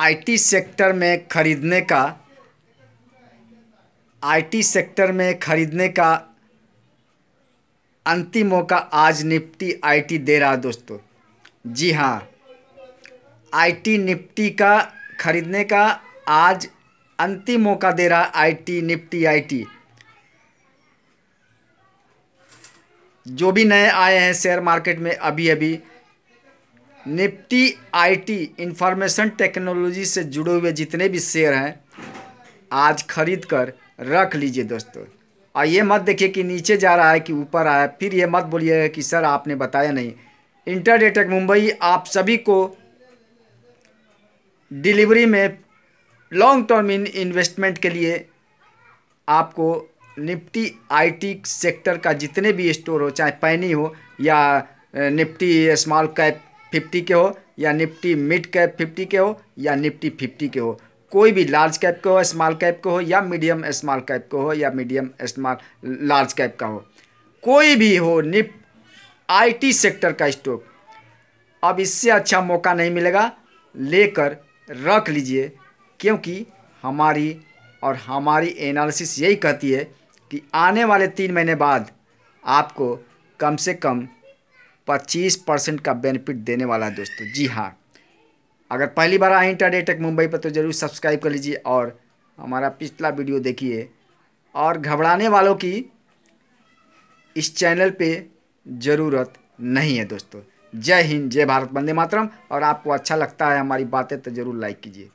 IT sector में खरीदने का आईटी सेक्टर में खरीदने का अंतिम मौका आज निफ्टी आईटी दे रहा दोस्तों जी हाँ आईटी निफ्टी का खरीदने का आज अंतिम मौका दे रहा आईटी निफ्टी आईटी जो भी नए आए हैं शेयर मार्केट में अभी अभी निफ्टी आईटी इंफॉर्मेशन टेक्नोलॉजी से जुड़े हुए जितने भी शेयर हैं आज खरीद कर रख लीजिए दोस्तों और ये मत देखिए कि नीचे जा रहा है कि ऊपर आया फिर ये मत बोलिएगा कि सर आपने बताया नहीं इंटरडेटेक मुंबई आप सभी को डिलीवरी में लॉन्ग टर्म इन इन्वेस्टमेंट के लिए आपको निफ्टी आईटी सेक्टर का जितने भी स्टोर हो चाहे पैनी हो या निफ्टी स्मॉल कैप फिफ्टी के हो या निफ्टी मिड कैप फिफ्टी के हो या निफ्टी फिफ्टी के हो कोई भी लार्ज कैप के हो स्मॉल कैप के हो या मीडियम स्मॉल कैप के हो या मीडियम स्मॉल लार्ज कैप का हो कोई भी हो निप आईटी सेक्टर का स्टॉक अब इससे अच्छा मौका नहीं मिलेगा लेकर रख लीजिए क्योंकि हमारी और हमारी एनालिसिस यही कहती है कि आने वाले तीन महीने बाद आपको कम से कम पच्चीस परसेंट का बेनिफिट देने वाला है दोस्तों जी हाँ अगर पहली बार आए इंटर डेटेक मुंबई पर तो ज़रूर सब्सक्राइब कर लीजिए और हमारा पिछला वीडियो देखिए और घबराने वालों की इस चैनल पे ज़रूरत नहीं है दोस्तों जय हिंद जय भारत वंदे मातरम और आपको अच्छा लगता है हमारी बातें तो ज़रूर लाइक कीजिए